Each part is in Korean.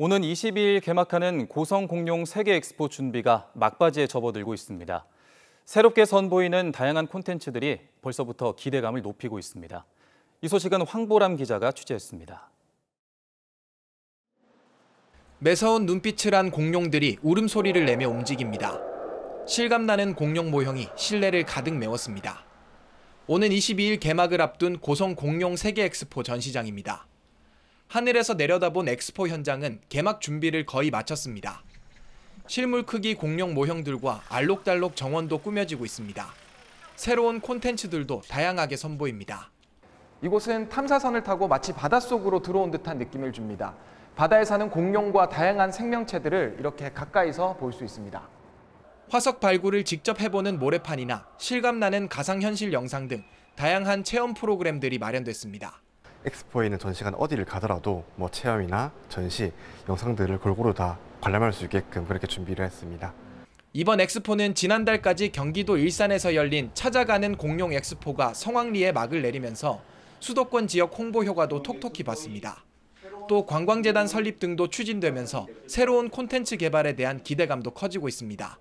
오는 22일 개막하는 고성 공룡 세계 엑스포 준비가 막바지에 접어들고 있습니다. 새롭게 선보이는 다양한 콘텐츠들이 벌써부터 기대감을 높이고 있습니다. 이 소식은 황보람 기자가 취재했습니다. 매서운 눈빛을 한 공룡들이 울음소리를 내며 움직입니다. 실감나는 공룡 모형이 실내를 가득 메웠습니다. 오는 22일 개막을 앞둔 고성 공룡 세계 엑스포 전시장입니다. 하늘에서 내려다본 엑스포 현장은 개막 준비를 거의 마쳤습니다. 실물 크기 공룡 모형들과 알록달록 정원도 꾸며지고 있습니다. 새로운 콘텐츠들도 다양하게 선보입니다. 이곳은 탐사선을 타고 마치 바닷속으로 들어온 듯한 느낌을 줍니다. 바다에 사는 공룡과 다양한 생명체들을 이렇게 가까이서 볼 수 있습니다. 화석 발굴을 직접 해보는 모래판이나 실감나는 가상현실 영상 등 다양한 체험 프로그램들이 마련됐습니다. 엑스포에 있는 전시관 어디를 가더라도 뭐 체험이나 전시, 영상들을 골고루 다 관람할 수 있게끔 그렇게 준비를 했습니다. 이번 엑스포는 지난달까지 경기도 일산에서 열린 찾아가는 공룡 엑스포가 성황리에 막을 내리면서 수도권 지역 홍보 효과도 톡톡히 봤습니다. 또 관광재단 설립 등도 추진되면서 새로운 콘텐츠 개발에 대한 기대감도 커지고 있습니다.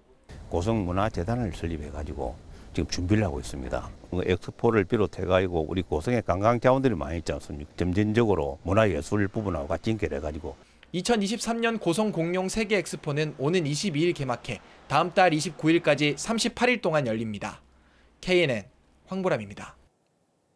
고성문화재단을 설립해가지고 지금 준비를 하고 있습니다. 그 엑스포를 비롯해가지고 우리 고성의 관광 자원들이 많이 있지 않습니까? 점진적으로 문화예술 부분하고 같이 연결해가지고 2023년 고성 공룡 세계 엑스포는 오는 22일 개막해 다음 달 29일까지 38일 동안 열립니다. KNN 황보람입니다.